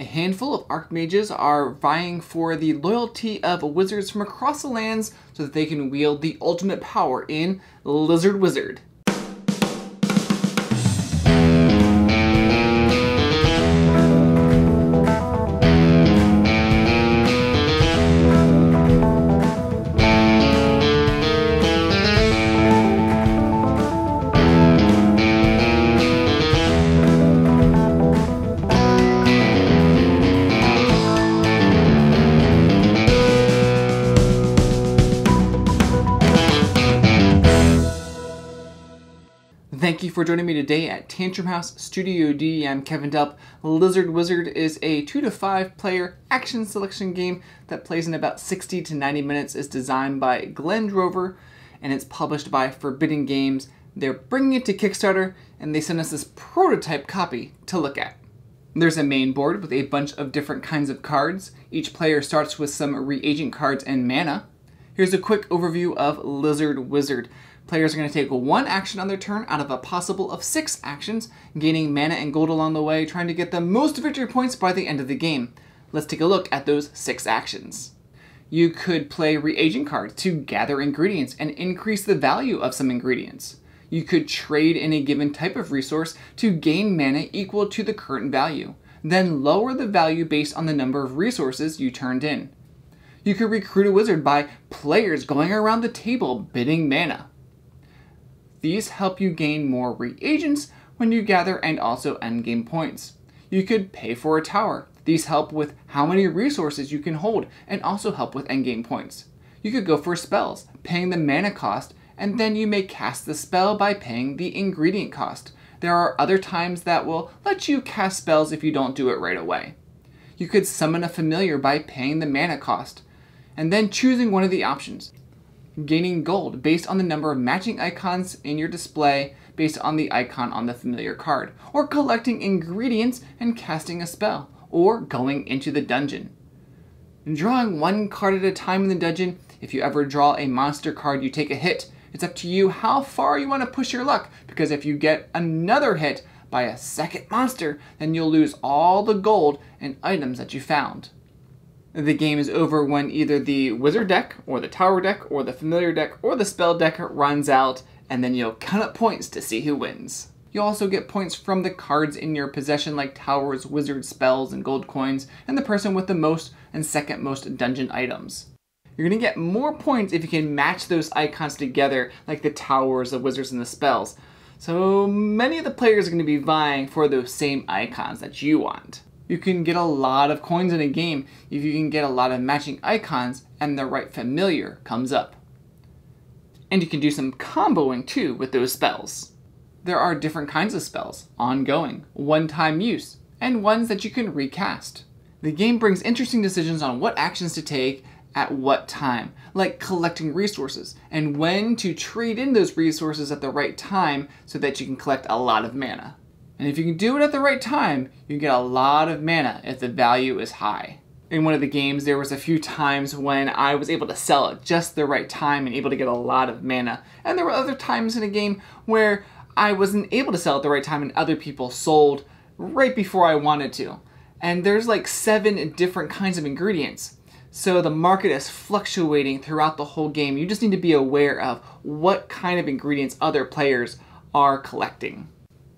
A handful of Archmages are vying for the loyalty of wizards from across the lands so that they can wield the ultimate power in Lizard Wizard. Thank you for joining me today at Tantrum House Studio D. I'm Kevin Delp. Lizard Wizard is a 2 to 5 player action selection game that plays in about 60 to 90 minutes. It's designed by Glenn Rover and it's published by Forbidden Games. They're bringing it to Kickstarter and they sent us this prototype copy to look at. There's a main board with a bunch of different kinds of cards. Each player starts with some reagent cards and mana. Here's a quick overview of Lizard Wizard. Players are going to take one action on their turn out of a possible of six actions, gaining mana and gold along the way, trying to get the most victory points by the end of the game. Let's take a look at those six actions. You could play reagent cards to gather ingredients and increase the value of some ingredients. You could trade in a given type of resource to gain mana equal to the current value, then lower the value based on the number of resources you turned in. You could recruit a wizard by players going around the table bidding mana. These help you gain more reagents when you gather and also endgame points. You could pay for a tower. These help with how many resources you can hold and also help with endgame points. You could go for spells, paying the mana cost, and then you may cast the spell by paying the ingredient cost. There are other times that will let you cast spells if you don't do it right away. You could summon a familiar by paying the mana cost, and then choosing one of the options gaining gold based on the number of matching icons in your display based on the icon on the familiar card, or collecting ingredients and casting a spell, or going into the dungeon. Drawing one card at a time in the dungeon, if you ever draw a monster card, you take a hit. It's up to you how far you want to push your luck, because if you get another hit by a second monster, then you'll lose all the gold and items that you found. The game is over when either the wizard deck, or the tower deck, or the familiar deck, or the spell deck runs out, and then you'll count up points to see who wins. You'll also get points from the cards in your possession like towers, wizard spells, and gold coins, and the person with the most and second most dungeon items. You're going to get more points if you can match those icons together like the towers, the wizards, and the spells. So many of the players are going to be vying for those same icons that you want you can get a lot of coins in a game if you can get a lot of matching icons and the right familiar comes up. And you can do some comboing too with those spells. There are different kinds of spells, ongoing, one-time use, and ones that you can recast. The game brings interesting decisions on what actions to take at what time, like collecting resources, and when to trade in those resources at the right time so that you can collect a lot of mana. And if you can do it at the right time, you get a lot of mana if the value is high. In one of the games, there was a few times when I was able to sell at just the right time and able to get a lot of mana. And there were other times in a game where I wasn't able to sell at the right time and other people sold right before I wanted to. And there's like seven different kinds of ingredients. So the market is fluctuating throughout the whole game. You just need to be aware of what kind of ingredients other players are collecting.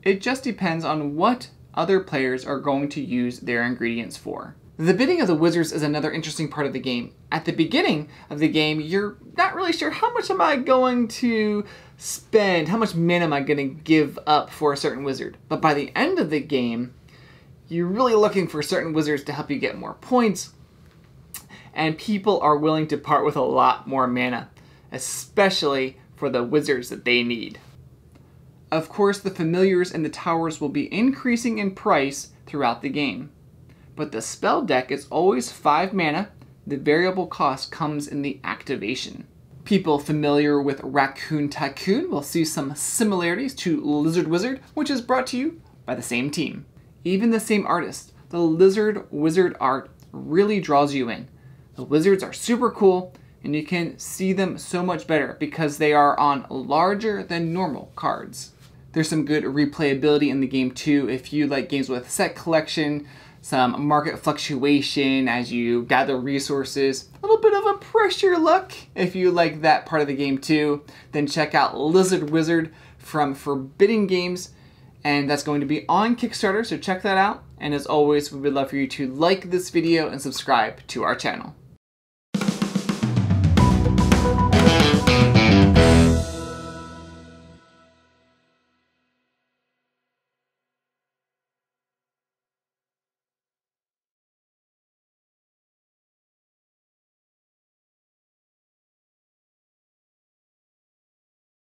It just depends on what other players are going to use their ingredients for. The bidding of the wizards is another interesting part of the game. At the beginning of the game, you're not really sure how much am I going to spend, how much men am I going to give up for a certain wizard. But by the end of the game, you're really looking for certain wizards to help you get more points, and people are willing to part with a lot more mana, especially for the wizards that they need. Of course, the familiars and the towers will be increasing in price throughout the game. But the spell deck is always 5 mana. The variable cost comes in the activation. People familiar with Raccoon Tycoon will see some similarities to Lizard Wizard, which is brought to you by the same team. Even the same artist, the Lizard Wizard art really draws you in. The wizards are super cool, and you can see them so much better because they are on larger than normal cards. There's some good replayability in the game too if you like games with set collection, some market fluctuation as you gather resources, a little bit of a pressure look if you like that part of the game too. Then check out Lizard Wizard from Forbidden Games and that's going to be on Kickstarter, so check that out. And as always, we would love for you to like this video and subscribe to our channel.